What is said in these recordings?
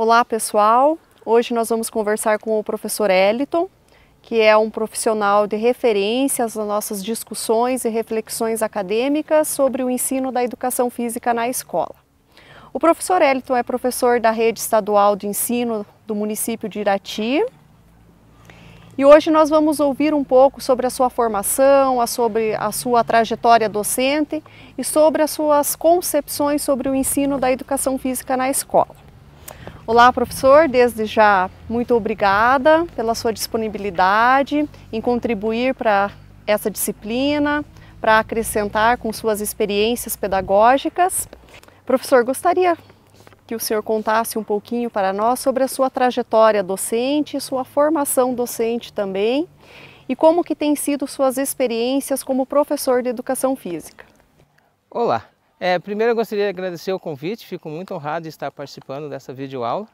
Olá pessoal, hoje nós vamos conversar com o professor Eliton, que é um profissional de referência às nossas discussões e reflexões acadêmicas sobre o ensino da educação física na escola. O professor Eliton é professor da rede estadual de ensino do município de Irati e hoje nós vamos ouvir um pouco sobre a sua formação, sobre a sua trajetória docente e sobre as suas concepções sobre o ensino da educação física na escola. Olá, professor. Desde já, muito obrigada pela sua disponibilidade em contribuir para essa disciplina, para acrescentar com suas experiências pedagógicas. Professor, gostaria que o senhor contasse um pouquinho para nós sobre a sua trajetória docente, sua formação docente também e como que têm sido suas experiências como professor de educação física. Olá, é, primeiro eu gostaria de agradecer o convite, fico muito honrado de estar participando dessa videoaula.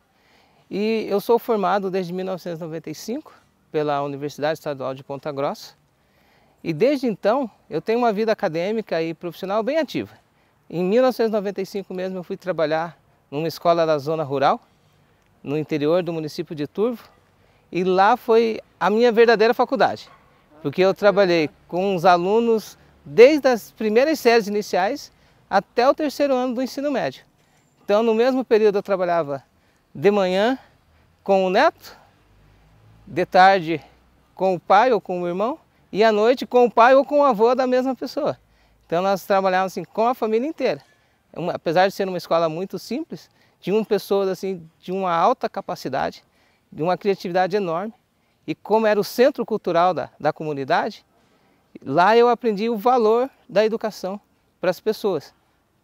E eu sou formado desde 1995 pela Universidade Estadual de Ponta Grossa. E desde então eu tenho uma vida acadêmica e profissional bem ativa. Em 1995 mesmo eu fui trabalhar numa escola da zona rural, no interior do município de Turvo, e lá foi a minha verdadeira faculdade, porque eu trabalhei com os alunos desde as primeiras séries iniciais até o terceiro ano do ensino médio. Então, no mesmo período, eu trabalhava de manhã com o neto, de tarde com o pai ou com o irmão, e à noite com o pai ou com o avô da mesma pessoa. Então, nós trabalhávamos assim, com a família inteira. apesar de ser uma escola muito simples, tinham pessoas assim, de uma alta capacidade, de uma criatividade enorme. E como era o centro cultural da, da comunidade, lá eu aprendi o valor da educação para as pessoas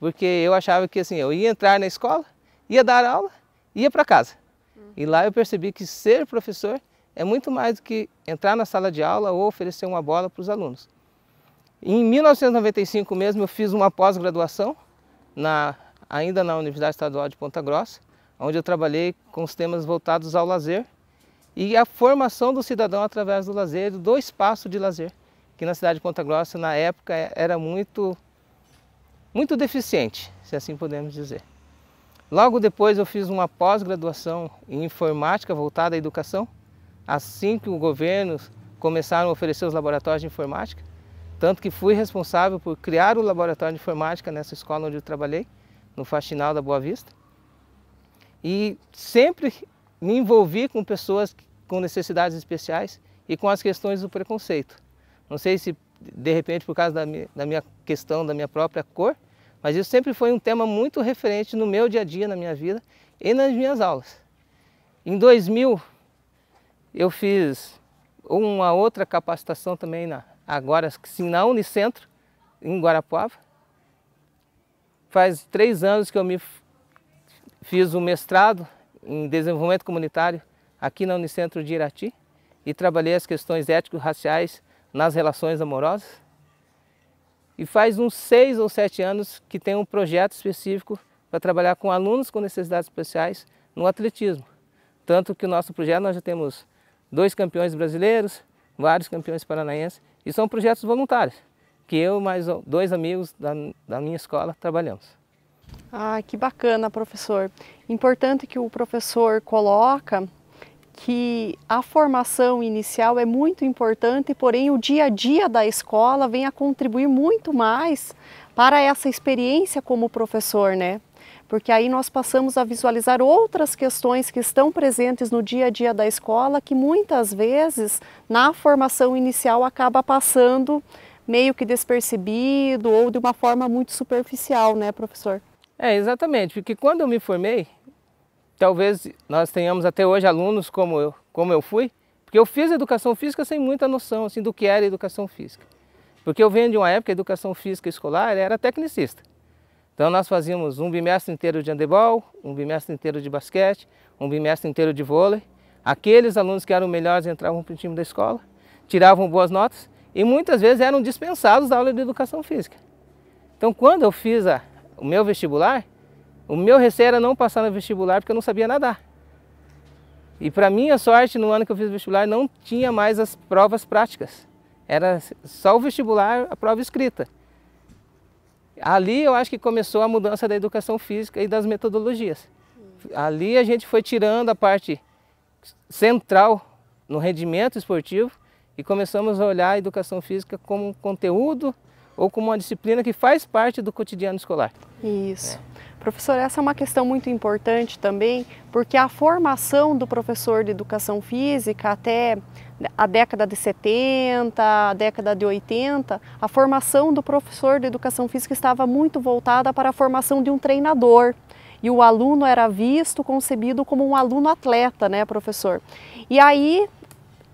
porque eu achava que assim, eu ia entrar na escola, ia dar aula, ia para casa. E lá eu percebi que ser professor é muito mais do que entrar na sala de aula ou oferecer uma bola para os alunos. Em 1995 mesmo eu fiz uma pós-graduação na ainda na Universidade Estadual de Ponta Grossa, onde eu trabalhei com os temas voltados ao lazer e a formação do cidadão através do lazer, do espaço de lazer, que na cidade de Ponta Grossa na época era muito muito deficiente, se assim podemos dizer. Logo depois eu fiz uma pós-graduação em informática voltada à educação, assim que o governo começaram a oferecer os laboratórios de informática, tanto que fui responsável por criar o laboratório de informática nessa escola onde eu trabalhei, no Faxinal da Boa Vista. E sempre me envolvi com pessoas com necessidades especiais e com as questões do preconceito. Não sei se de repente por causa da minha, da minha questão, da minha própria cor, mas isso sempre foi um tema muito referente no meu dia a dia, na minha vida e nas minhas aulas. Em 2000, eu fiz uma outra capacitação também, na, agora sim, na Unicentro, em Guarapuava. Faz três anos que eu me fiz o um mestrado em desenvolvimento comunitário aqui na Unicentro de Irati e trabalhei as questões ético-raciais nas relações amorosas. E faz uns seis ou sete anos que tem um projeto específico para trabalhar com alunos com necessidades especiais no atletismo. Tanto que o nosso projeto nós já temos dois campeões brasileiros, vários campeões paranaenses, e são projetos voluntários, que eu mais dois amigos da, da minha escola trabalhamos. Ah, que bacana, professor. Importante que o professor coloca que a formação inicial é muito importante, porém o dia a dia da escola vem a contribuir muito mais para essa experiência como professor, né? Porque aí nós passamos a visualizar outras questões que estão presentes no dia a dia da escola que muitas vezes na formação inicial acaba passando meio que despercebido ou de uma forma muito superficial, né, professor? É, exatamente, porque quando eu me formei, talvez nós tenhamos até hoje alunos como eu, como eu fui, porque eu fiz educação física sem muita noção assim, do que era educação física. Porque eu venho de uma época que a educação física escolar era tecnicista. Então nós fazíamos um bimestre inteiro de handebol, um bimestre inteiro de basquete, um bimestre inteiro de vôlei. Aqueles alunos que eram melhores entravam para o time da escola, tiravam boas notas e muitas vezes eram dispensados da aula de educação física. Então quando eu fiz a, o meu vestibular, o meu receio era não passar no vestibular porque eu não sabia nadar. E para minha sorte, no ano que eu fiz o vestibular, não tinha mais as provas práticas. Era só o vestibular, a prova escrita. Ali eu acho que começou a mudança da educação física e das metodologias. Ali a gente foi tirando a parte central no rendimento esportivo e começamos a olhar a educação física como um conteúdo ou como uma disciplina que faz parte do cotidiano escolar. Isso. É. Professor, essa é uma questão muito importante também, porque a formação do professor de educação física até a década de 70, a década de 80, a formação do professor de educação física estava muito voltada para a formação de um treinador. E o aluno era visto, concebido como um aluno atleta, né, professor? E aí,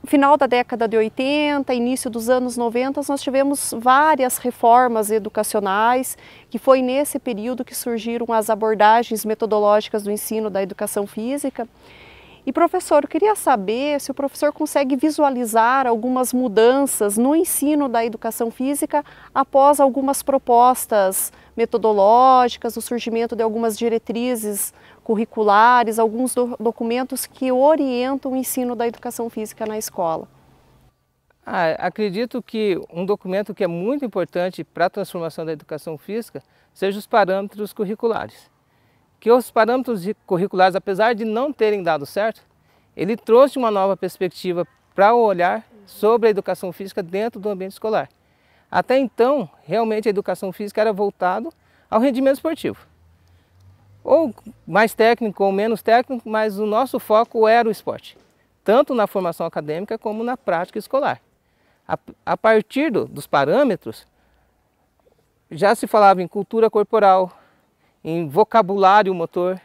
final da década de 80, início dos anos 90, nós tivemos várias reformas educacionais, que foi nesse período que surgiram as abordagens metodológicas do ensino da educação física. E professor, eu queria saber se o professor consegue visualizar algumas mudanças no ensino da educação física após algumas propostas metodológicas, o surgimento de algumas diretrizes curriculares, alguns do documentos que orientam o ensino da educação física na escola? Ah, acredito que um documento que é muito importante para a transformação da educação física seja os parâmetros curriculares. Que os parâmetros curriculares, apesar de não terem dado certo, ele trouxe uma nova perspectiva para o olhar sobre a educação física dentro do ambiente escolar. Até então, realmente a educação física era voltada ao rendimento esportivo ou mais técnico ou menos técnico, mas o nosso foco era o esporte, tanto na formação acadêmica como na prática escolar. A, a partir do, dos parâmetros, já se falava em cultura corporal, em vocabulário motor,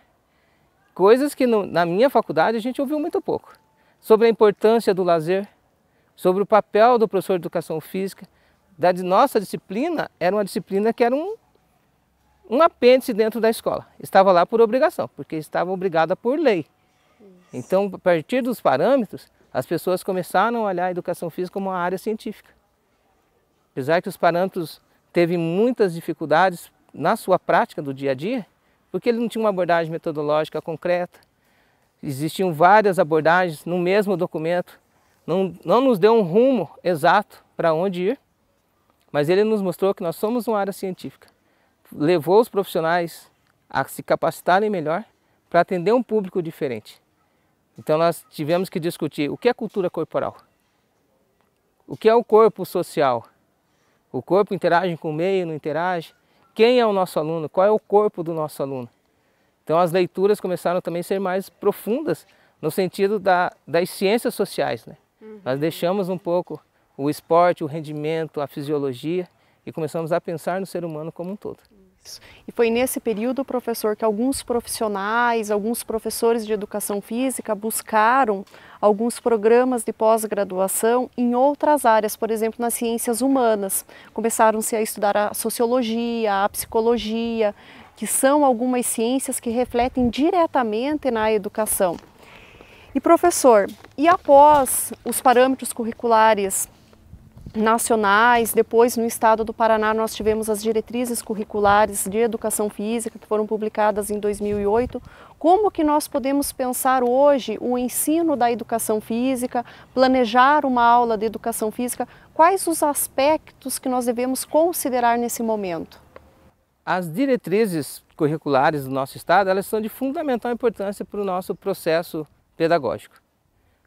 coisas que no, na minha faculdade a gente ouviu muito pouco. Sobre a importância do lazer, sobre o papel do professor de educação física, da nossa disciplina, era uma disciplina que era um um apêndice dentro da escola. Estava lá por obrigação, porque estava obrigada por lei. Isso. Então, a partir dos parâmetros, as pessoas começaram a olhar a educação física como uma área científica. Apesar que os parâmetros teve muitas dificuldades na sua prática do dia a dia, porque ele não tinha uma abordagem metodológica concreta. Existiam várias abordagens no mesmo documento. Não, não nos deu um rumo exato para onde ir, mas ele nos mostrou que nós somos uma área científica levou os profissionais a se capacitarem melhor para atender um público diferente. Então nós tivemos que discutir o que é cultura corporal, o que é o corpo social, o corpo interage com o meio, não interage, quem é o nosso aluno, qual é o corpo do nosso aluno. Então as leituras começaram também a ser mais profundas no sentido da, das ciências sociais. Né? Uhum. Nós deixamos um pouco o esporte, o rendimento, a fisiologia e começamos a pensar no ser humano como um todo. E foi nesse período, professor, que alguns profissionais, alguns professores de educação física buscaram alguns programas de pós-graduação em outras áreas, por exemplo, nas ciências humanas. Começaram-se a estudar a sociologia, a psicologia, que são algumas ciências que refletem diretamente na educação. E professor, e após os parâmetros curriculares nacionais. Depois, no estado do Paraná, nós tivemos as diretrizes curriculares de educação física que foram publicadas em 2008. Como que nós podemos pensar hoje o ensino da educação física, planejar uma aula de educação física? Quais os aspectos que nós devemos considerar nesse momento? As diretrizes curriculares do nosso estado, elas são de fundamental importância para o nosso processo pedagógico,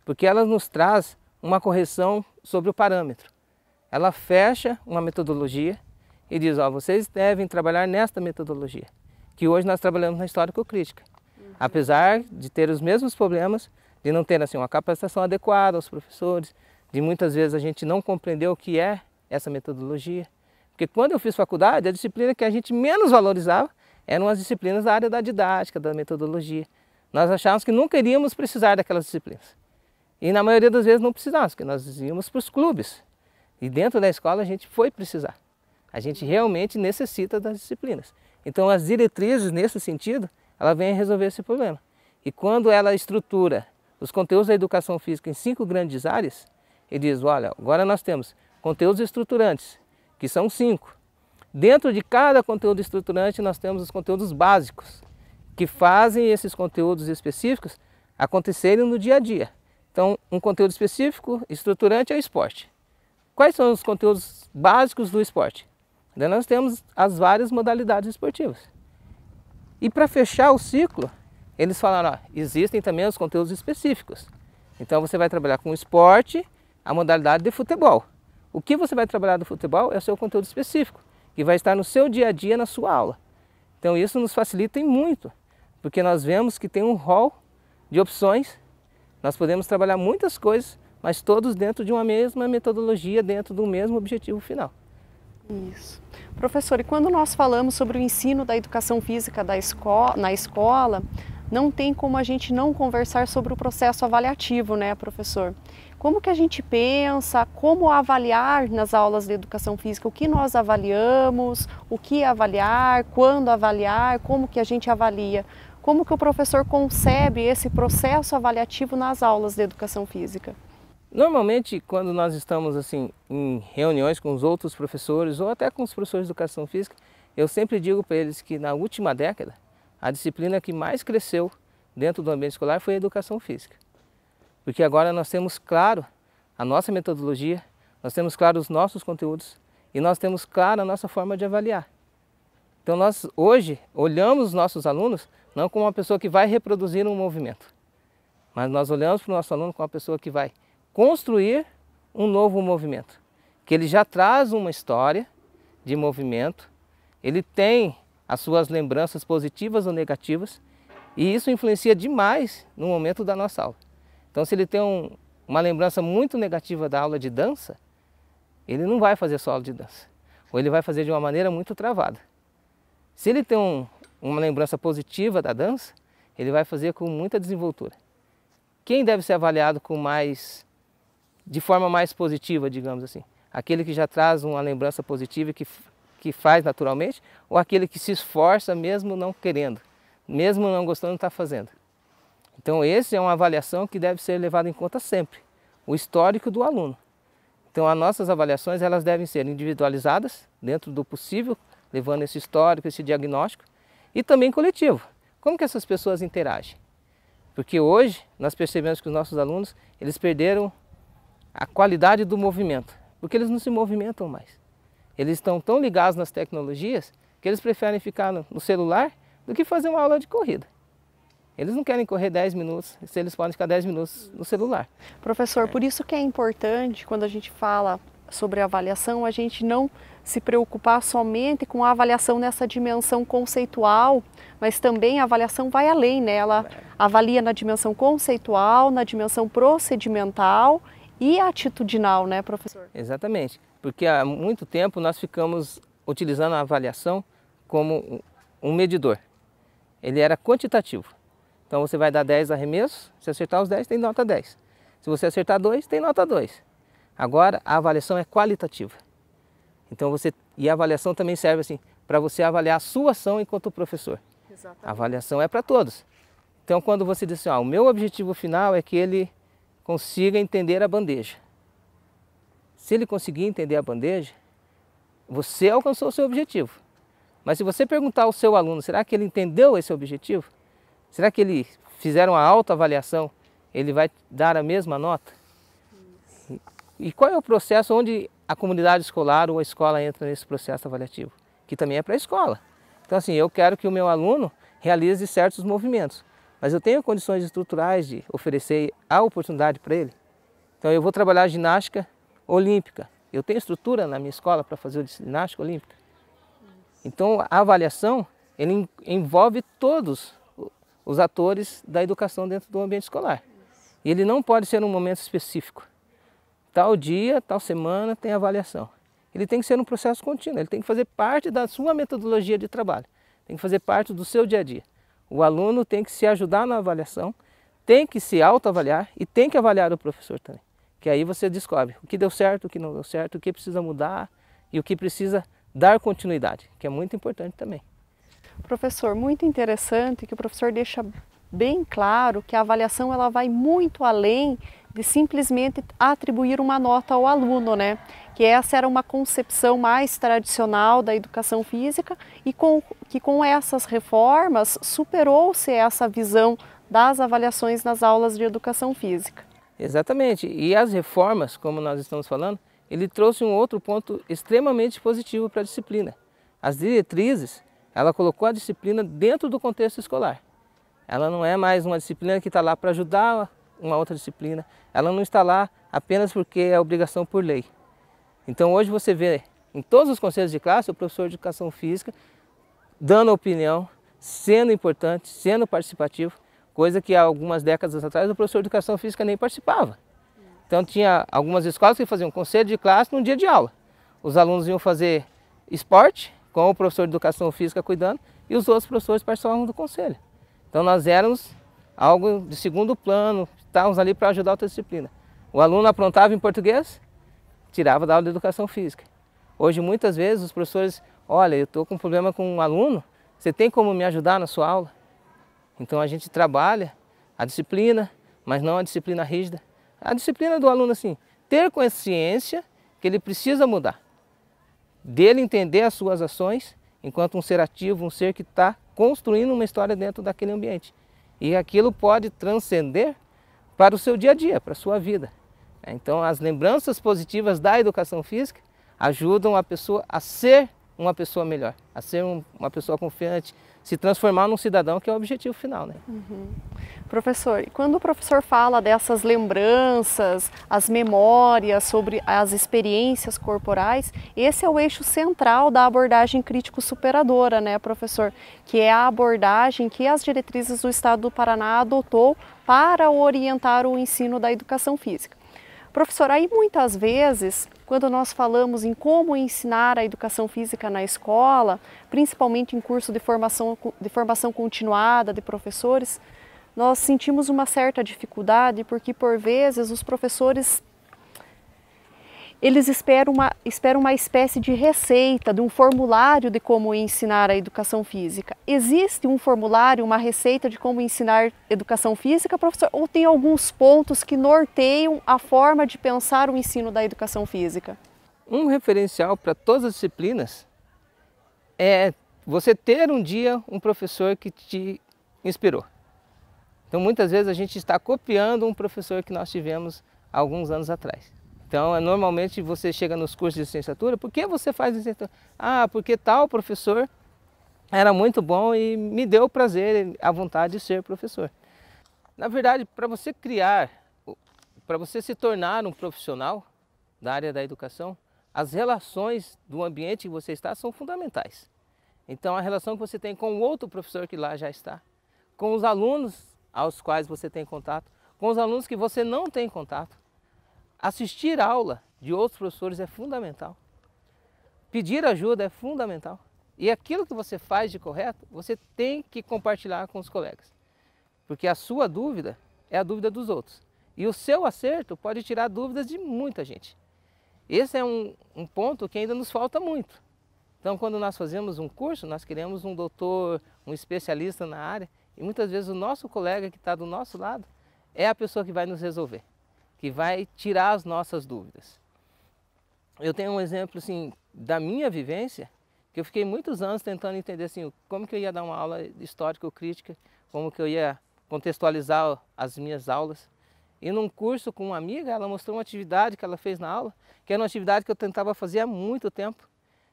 porque elas nos traz uma correção sobre o parâmetro. Ela fecha uma metodologia e diz, ó, vocês devem trabalhar nesta metodologia, que hoje nós trabalhamos na histórico-crítica. Uhum. Apesar de ter os mesmos problemas, de não ter assim, uma capacitação adequada aos professores, de muitas vezes a gente não compreender o que é essa metodologia. Porque quando eu fiz faculdade, a disciplina que a gente menos valorizava eram as disciplinas da área da didática, da metodologia. Nós achávamos que nunca iríamos precisar daquelas disciplinas. E na maioria das vezes não precisávamos, porque nós íamos para os clubes. E dentro da escola a gente foi precisar. A gente realmente necessita das disciplinas. Então as diretrizes nesse sentido, ela vem resolver esse problema. E quando ela estrutura os conteúdos da educação física em cinco grandes áreas, ele diz, olha, agora nós temos conteúdos estruturantes, que são cinco. Dentro de cada conteúdo estruturante, nós temos os conteúdos básicos, que fazem esses conteúdos específicos acontecerem no dia a dia. Então, um conteúdo específico, estruturante, é o esporte. Quais são os conteúdos básicos do esporte? nós temos as várias modalidades esportivas. E para fechar o ciclo, eles falaram, ó, existem também os conteúdos específicos. Então você vai trabalhar com esporte, a modalidade de futebol. O que você vai trabalhar do futebol é o seu conteúdo específico, que vai estar no seu dia a dia, na sua aula. Então isso nos facilita muito, porque nós vemos que tem um rol de opções, nós podemos trabalhar muitas coisas mas todos dentro de uma mesma metodologia, dentro do mesmo objetivo final. Isso. Professor, e quando nós falamos sobre o ensino da educação física da escola, na escola, não tem como a gente não conversar sobre o processo avaliativo, né, professor? Como que a gente pensa, como avaliar nas aulas de educação física, o que nós avaliamos, o que avaliar, quando avaliar, como que a gente avalia? Como que o professor concebe esse processo avaliativo nas aulas de educação física? Normalmente, quando nós estamos assim em reuniões com os outros professores ou até com os professores de educação física, eu sempre digo para eles que na última década, a disciplina que mais cresceu dentro do ambiente escolar foi a educação física. Porque agora nós temos claro a nossa metodologia, nós temos claro os nossos conteúdos e nós temos claro a nossa forma de avaliar. Então nós hoje olhamos os nossos alunos não como uma pessoa que vai reproduzir um movimento, mas nós olhamos para o nosso aluno como uma pessoa que vai construir um novo movimento, que ele já traz uma história de movimento, ele tem as suas lembranças positivas ou negativas, e isso influencia demais no momento da nossa aula. Então, se ele tem um, uma lembrança muito negativa da aula de dança, ele não vai fazer só aula de dança, ou ele vai fazer de uma maneira muito travada. Se ele tem um, uma lembrança positiva da dança, ele vai fazer com muita desenvoltura. Quem deve ser avaliado com mais de forma mais positiva, digamos assim. Aquele que já traz uma lembrança positiva e que, que faz naturalmente, ou aquele que se esforça mesmo não querendo, mesmo não gostando, está fazendo. Então, essa é uma avaliação que deve ser levada em conta sempre, o histórico do aluno. Então, as nossas avaliações elas devem ser individualizadas, dentro do possível, levando esse histórico, esse diagnóstico, e também coletivo. Como que essas pessoas interagem? Porque hoje nós percebemos que os nossos alunos, eles perderam a qualidade do movimento, porque eles não se movimentam mais. Eles estão tão ligados nas tecnologias que eles preferem ficar no celular do que fazer uma aula de corrida. Eles não querem correr 10 minutos se eles podem ficar 10 minutos no celular. Professor, é. por isso que é importante quando a gente fala sobre avaliação, a gente não se preocupar somente com a avaliação nessa dimensão conceitual, mas também a avaliação vai além, né? Ela é. avalia na dimensão conceitual, na dimensão procedimental e atitudinal, né, professor? Exatamente, porque há muito tempo nós ficamos utilizando a avaliação como um medidor. Ele era quantitativo. Então você vai dar 10 arremessos, se acertar os 10 tem nota 10. Se você acertar 2, tem nota 2. Agora a avaliação é qualitativa. Então você e a avaliação também serve assim para você avaliar a sua ação enquanto professor. Exatamente. A avaliação é para todos. Então quando você diz assim, ah, o meu objetivo final é que ele consiga entender a bandeja. Se ele conseguir entender a bandeja, você alcançou o seu objetivo. Mas se você perguntar ao seu aluno, será que ele entendeu esse objetivo? Será que ele fizeram a autoavaliação? Ele vai dar a mesma nota? E qual é o processo onde a comunidade escolar ou a escola entra nesse processo avaliativo? Que também é para a escola. Então assim, eu quero que o meu aluno realize certos movimentos mas eu tenho condições estruturais de oferecer a oportunidade para ele. Então eu vou trabalhar ginástica olímpica. Eu tenho estrutura na minha escola para fazer ginástica olímpica. Então a avaliação ele envolve todos os atores da educação dentro do ambiente escolar. E ele não pode ser um momento específico. Tal dia, tal semana tem avaliação. Ele tem que ser um processo contínuo, ele tem que fazer parte da sua metodologia de trabalho, tem que fazer parte do seu dia a dia. O aluno tem que se ajudar na avaliação, tem que se autoavaliar e tem que avaliar o professor também. Que aí você descobre o que deu certo, o que não deu certo, o que precisa mudar e o que precisa dar continuidade, que é muito importante também. Professor, muito interessante que o professor deixa bem claro que a avaliação ela vai muito além de simplesmente atribuir uma nota ao aluno, né? Que essa era uma concepção mais tradicional da educação física e com, que com essas reformas superou-se essa visão das avaliações nas aulas de educação física. Exatamente, e as reformas, como nós estamos falando, ele trouxe um outro ponto extremamente positivo para a disciplina. As diretrizes, ela colocou a disciplina dentro do contexto escolar. Ela não é mais uma disciplina que está lá para ajudar uma outra disciplina, ela não está lá apenas porque é obrigação por lei. Então hoje você vê em todos os conselhos de classe o professor de educação física dando opinião, sendo importante, sendo participativo, coisa que há algumas décadas atrás o professor de educação física nem participava. Então tinha algumas escolas que faziam conselho de classe num dia de aula. Os alunos iam fazer esporte com o professor de educação física cuidando e os outros professores participavam do conselho. Então nós éramos algo de segundo plano, estávamos ali para ajudar outra disciplina. O aluno aprontava em português, tirava da aula de educação física. Hoje muitas vezes os professores olha, eu estou com um problema com um aluno, você tem como me ajudar na sua aula? Então a gente trabalha a disciplina, mas não a disciplina rígida. A disciplina do aluno, assim, ter consciência que ele precisa mudar. Dele entender as suas ações enquanto um ser ativo, um ser que está construindo uma história dentro daquele ambiente. E aquilo pode transcender para o seu dia a dia, para a sua vida. Então, as lembranças positivas da educação física ajudam a pessoa a ser uma pessoa melhor, a ser um, uma pessoa confiante, se transformar num cidadão, que é o objetivo final. Né? Uhum. Professor, e quando o professor fala dessas lembranças, as memórias sobre as experiências corporais, esse é o eixo central da abordagem crítico-superadora, né, professor? Que é a abordagem que as diretrizes do Estado do Paraná adotou para orientar o ensino da educação física. Professor, aí muitas vezes quando nós falamos em como ensinar a educação física na escola, principalmente em curso de formação, de formação continuada de professores, nós sentimos uma certa dificuldade porque, por vezes, os professores eles esperam uma, esperam uma espécie de receita, de um formulário de como ensinar a educação física. Existe um formulário, uma receita de como ensinar educação física, professor? Ou tem alguns pontos que norteiam a forma de pensar o ensino da educação física? Um referencial para todas as disciplinas é você ter um dia um professor que te inspirou. Então, muitas vezes a gente está copiando um professor que nós tivemos alguns anos atrás. Então, é, normalmente você chega nos cursos de licenciatura, por que você faz licenciatura? Ah, porque tal professor era muito bom e me deu o prazer, a vontade de ser professor. Na verdade, para você criar, para você se tornar um profissional da área da educação, as relações do ambiente que você está são fundamentais. Então, a relação que você tem com o outro professor que lá já está, com os alunos aos quais você tem contato, com os alunos que você não tem contato, Assistir aula de outros professores é fundamental. Pedir ajuda é fundamental. E aquilo que você faz de correto, você tem que compartilhar com os colegas. Porque a sua dúvida é a dúvida dos outros. E o seu acerto pode tirar dúvidas de muita gente. Esse é um, um ponto que ainda nos falta muito. Então, quando nós fazemos um curso, nós queremos um doutor, um especialista na área, e muitas vezes o nosso colega que está do nosso lado é a pessoa que vai nos resolver que vai tirar as nossas dúvidas. Eu tenho um exemplo assim da minha vivência, que eu fiquei muitos anos tentando entender assim, como que eu ia dar uma aula histórica ou crítica, como que eu ia contextualizar as minhas aulas. E num curso com uma amiga, ela mostrou uma atividade que ela fez na aula, que era uma atividade que eu tentava fazer há muito tempo.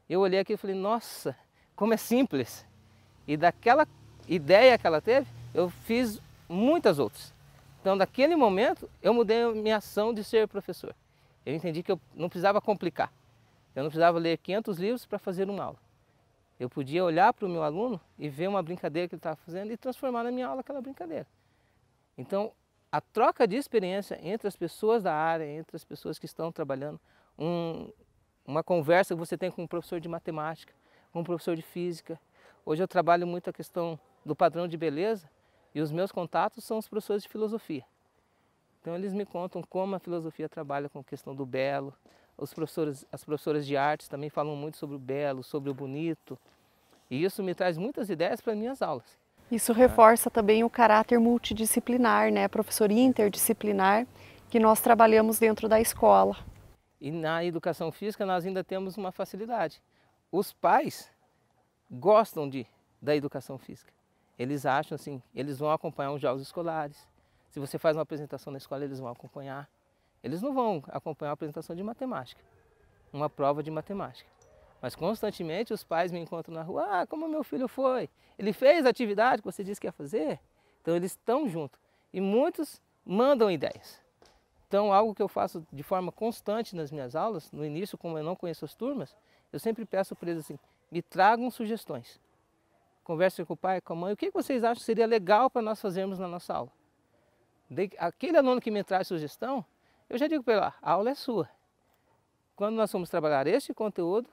Eu olhei aqui e falei, nossa, como é simples. E daquela ideia que ela teve, eu fiz muitas outras. Então, daquele momento, eu mudei a minha ação de ser professor. Eu entendi que eu não precisava complicar. Eu não precisava ler 500 livros para fazer uma aula. Eu podia olhar para o meu aluno e ver uma brincadeira que ele estava fazendo e transformar na minha aula aquela brincadeira. Então, a troca de experiência entre as pessoas da área, entre as pessoas que estão trabalhando, um, uma conversa que você tem com um professor de matemática, com um professor de física. Hoje eu trabalho muito a questão do padrão de beleza e os meus contatos são os professores de filosofia. Então eles me contam como a filosofia trabalha com a questão do belo. Os professores, as professoras de artes também falam muito sobre o belo, sobre o bonito. E isso me traz muitas ideias para minhas aulas. Isso reforça também o caráter multidisciplinar, né? A professoria interdisciplinar que nós trabalhamos dentro da escola. E na educação física nós ainda temos uma facilidade. Os pais gostam de da educação física. Eles acham assim, eles vão acompanhar os jogos escolares. Se você faz uma apresentação na escola, eles vão acompanhar. Eles não vão acompanhar a apresentação de matemática, uma prova de matemática. Mas constantemente os pais me encontram na rua, ah, como meu filho foi? Ele fez a atividade que você disse que ia fazer? Então eles estão junto. E muitos mandam ideias. Então, algo que eu faço de forma constante nas minhas aulas, no início, como eu não conheço as turmas, eu sempre peço para eles assim: me tragam sugestões conversa com o pai, com a mãe, o que vocês acham que seria legal para nós fazermos na nossa aula? aquele aluno que me traz sugestão, eu já digo para ele, a aula é sua. Quando nós vamos trabalhar este conteúdo,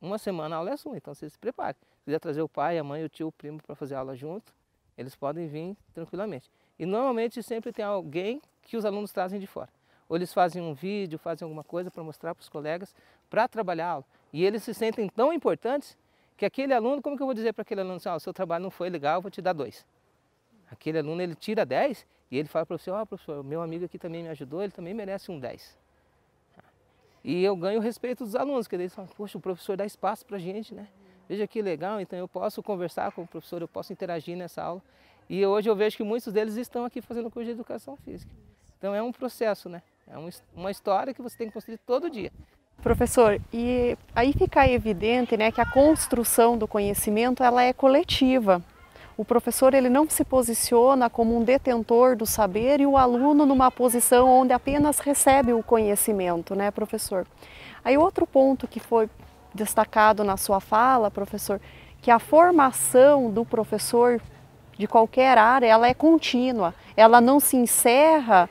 uma semana a aula é sua, então vocês se preparem. Se quiser trazer o pai, a mãe, o tio, o primo para fazer a aula junto, eles podem vir tranquilamente. E normalmente sempre tem alguém que os alunos trazem de fora. Ou eles fazem um vídeo, fazem alguma coisa para mostrar para os colegas, para trabalhar a aula. E eles se sentem tão importantes que aquele aluno, como que eu vou dizer para aquele aluno assim, ó, seu trabalho não foi legal, eu vou te dar dois. Aquele aluno, ele tira 10 e ele fala para o professor, ó, oh, professor, meu amigo aqui também me ajudou, ele também merece um 10. E eu ganho o respeito dos alunos, que eles falam, poxa, o professor dá espaço para a gente, né? Veja que legal, então eu posso conversar com o professor, eu posso interagir nessa aula. E hoje eu vejo que muitos deles estão aqui fazendo curso de educação física. Então é um processo, né? É uma história que você tem que construir todo dia. Professor, e aí fica evidente né, que a construção do conhecimento ela é coletiva. O professor ele não se posiciona como um detentor do saber e o aluno numa posição onde apenas recebe o conhecimento, né, professor? Aí outro ponto que foi destacado na sua fala, professor, que a formação do professor de qualquer área, ela é contínua, ela não se encerra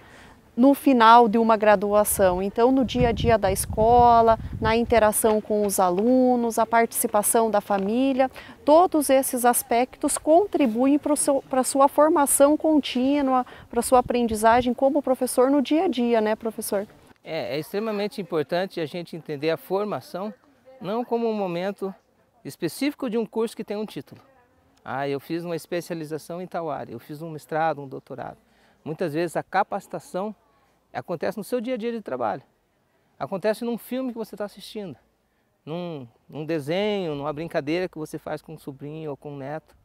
no final de uma graduação. Então, no dia a dia da escola, na interação com os alunos, a participação da família, todos esses aspectos contribuem para a sua formação contínua, para a sua aprendizagem como professor no dia a dia, né, professor? É, é extremamente importante a gente entender a formação não como um momento específico de um curso que tem um título. Ah, eu fiz uma especialização em tal área, eu fiz um mestrado, um doutorado. Muitas vezes a capacitação Acontece no seu dia a dia de trabalho. Acontece num filme que você está assistindo, num, num desenho, numa brincadeira que você faz com um sobrinho ou com um neto.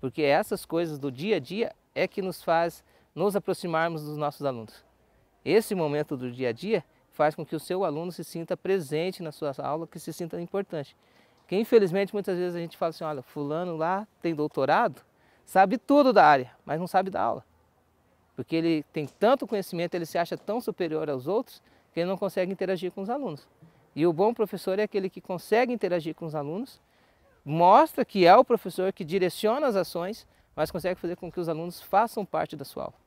Porque é essas coisas do dia a dia é que nos faz nos aproximarmos dos nossos alunos. Esse momento do dia a dia faz com que o seu aluno se sinta presente na sua aula, que se sinta importante. Que infelizmente muitas vezes a gente fala assim, olha, fulano lá tem doutorado, sabe tudo da área, mas não sabe da aula porque ele tem tanto conhecimento, ele se acha tão superior aos outros, que ele não consegue interagir com os alunos. E o bom professor é aquele que consegue interagir com os alunos, mostra que é o professor que direciona as ações, mas consegue fazer com que os alunos façam parte da sua aula.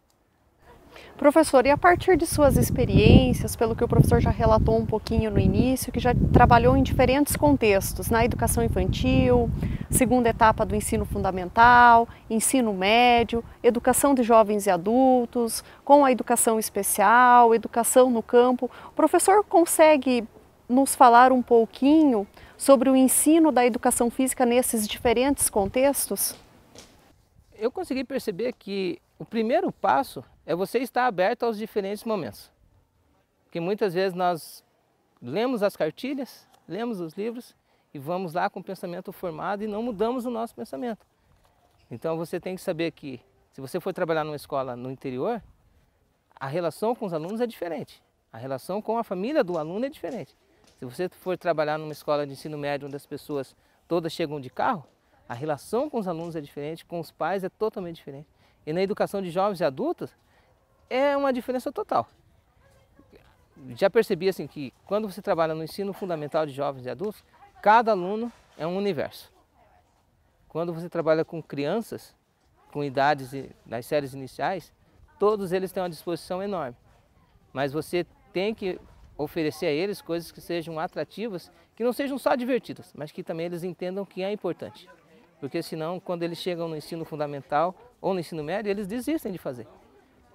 Professor, e a partir de suas experiências, pelo que o professor já relatou um pouquinho no início, que já trabalhou em diferentes contextos, na educação infantil, segunda etapa do ensino fundamental, ensino médio, educação de jovens e adultos, com a educação especial, educação no campo, o professor consegue nos falar um pouquinho sobre o ensino da educação física nesses diferentes contextos? Eu consegui perceber que o primeiro passo é você estar aberto aos diferentes momentos. Porque muitas vezes nós lemos as cartilhas, lemos os livros e vamos lá com o pensamento formado e não mudamos o nosso pensamento. Então você tem que saber que se você for trabalhar numa escola no interior, a relação com os alunos é diferente. A relação com a família do aluno é diferente. Se você for trabalhar numa escola de ensino médio onde as pessoas todas chegam de carro, a relação com os alunos é diferente, com os pais é totalmente diferente e na educação de jovens e adultos é uma diferença total. Já percebi assim que quando você trabalha no ensino fundamental de jovens e adultos, cada aluno é um universo. Quando você trabalha com crianças, com idades nas séries iniciais, todos eles têm uma disposição enorme. Mas você tem que oferecer a eles coisas que sejam atrativas, que não sejam só divertidas, mas que também eles entendam que é importante. Porque senão, quando eles chegam no ensino fundamental, ou no ensino médio, eles desistem de fazer.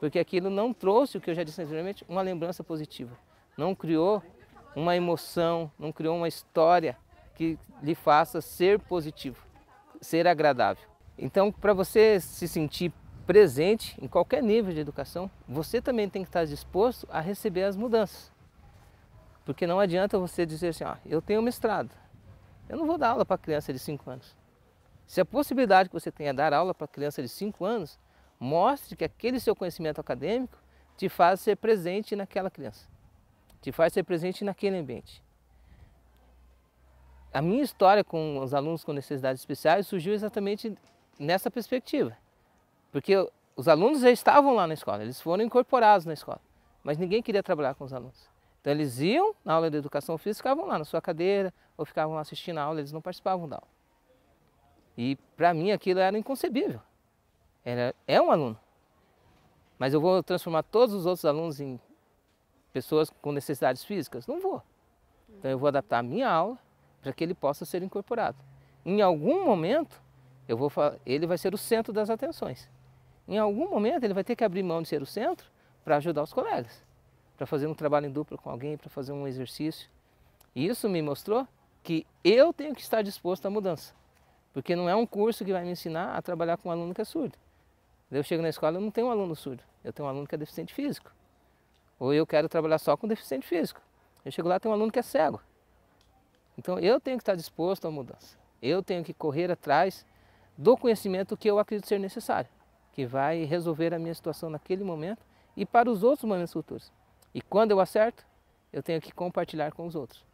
Porque aquilo não trouxe, o que eu já disse anteriormente, uma lembrança positiva. Não criou uma emoção, não criou uma história que lhe faça ser positivo, ser agradável. Então, para você se sentir presente em qualquer nível de educação, você também tem que estar disposto a receber as mudanças. Porque não adianta você dizer assim, ah, eu tenho mestrado, eu não vou dar aula para criança de 5 anos. Se a possibilidade que você tem é dar aula para criança de 5 anos, mostre que aquele seu conhecimento acadêmico te faz ser presente naquela criança, te faz ser presente naquele ambiente. A minha história com os alunos com necessidades especiais surgiu exatamente nessa perspectiva, porque os alunos já estavam lá na escola, eles foram incorporados na escola, mas ninguém queria trabalhar com os alunos. Então eles iam na aula de educação física, ficavam lá na sua cadeira, ou ficavam assistindo a aula, eles não participavam da aula. E para mim aquilo era inconcebível. Era, é um aluno. Mas eu vou transformar todos os outros alunos em pessoas com necessidades físicas? Não vou. Então eu vou adaptar a minha aula para que ele possa ser incorporado. Em algum momento, eu vou ele vai ser o centro das atenções. Em algum momento, ele vai ter que abrir mão de ser o centro para ajudar os colegas, para fazer um trabalho em dupla com alguém, para fazer um exercício. E isso me mostrou que eu tenho que estar disposto à mudança. Porque não é um curso que vai me ensinar a trabalhar com um aluno que é surdo. Eu chego na escola, e não tenho um aluno surdo, eu tenho um aluno que é deficiente físico. Ou eu quero trabalhar só com deficiente físico. Eu chego lá, e tenho um aluno que é cego. Então eu tenho que estar disposto à mudança. Eu tenho que correr atrás do conhecimento que eu acredito ser necessário, que vai resolver a minha situação naquele momento e para os outros momentos futuros. E quando eu acerto, eu tenho que compartilhar com os outros.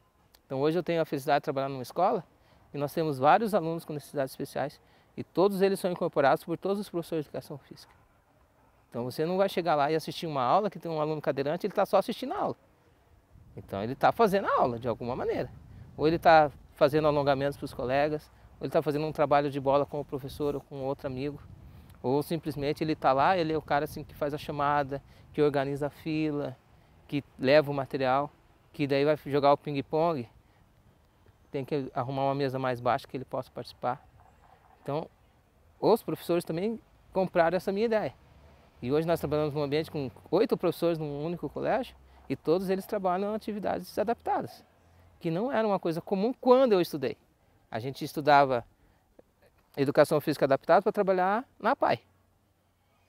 Então hoje eu tenho a felicidade de trabalhar numa escola e nós temos vários alunos com necessidades especiais e todos eles são incorporados por todos os professores de educação física. Então você não vai chegar lá e assistir uma aula que tem um aluno cadeirante, ele está só assistindo a aula. Então ele está fazendo a aula de alguma maneira. Ou ele está fazendo alongamentos para os colegas, ou ele está fazendo um trabalho de bola com o professor ou com outro amigo. Ou simplesmente ele está lá, ele é o cara assim, que faz a chamada, que organiza a fila, que leva o material, que daí vai jogar o ping-pong tem que arrumar uma mesa mais baixa que ele possa participar. Então, os professores também compraram essa minha ideia. E hoje nós trabalhamos num ambiente com oito professores num único colégio e todos eles trabalham em atividades adaptadas, que não era uma coisa comum quando eu estudei. A gente estudava educação física adaptada para trabalhar na PAI.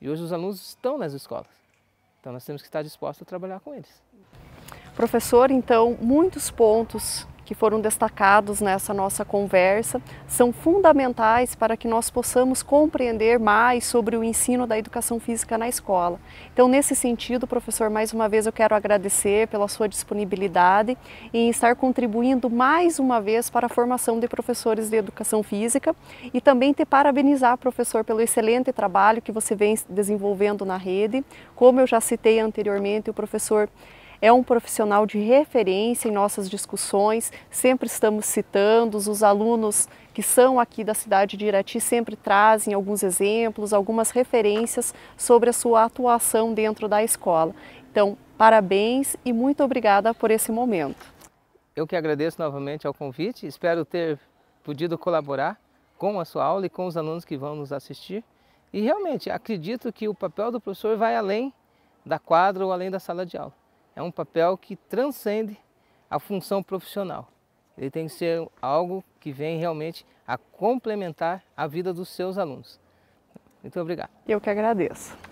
E hoje os alunos estão nas escolas. Então nós temos que estar dispostos a trabalhar com eles. Professor, então, muitos pontos que foram destacados nessa nossa conversa são fundamentais para que nós possamos compreender mais sobre o ensino da educação física na escola. Então, nesse sentido, professor, mais uma vez eu quero agradecer pela sua disponibilidade em estar contribuindo mais uma vez para a formação de professores de educação física e também te parabenizar, professor, pelo excelente trabalho que você vem desenvolvendo na rede. Como eu já citei anteriormente, o professor é um profissional de referência em nossas discussões, sempre estamos citando, os alunos que são aqui da cidade de Irati sempre trazem alguns exemplos, algumas referências sobre a sua atuação dentro da escola. Então, parabéns e muito obrigada por esse momento. Eu que agradeço novamente ao convite, espero ter podido colaborar com a sua aula e com os alunos que vão nos assistir. E realmente acredito que o papel do professor vai além da quadra ou além da sala de aula é um papel que transcende a função profissional. Ele tem que ser algo que vem realmente a complementar a vida dos seus alunos. Muito obrigado. Eu que agradeço.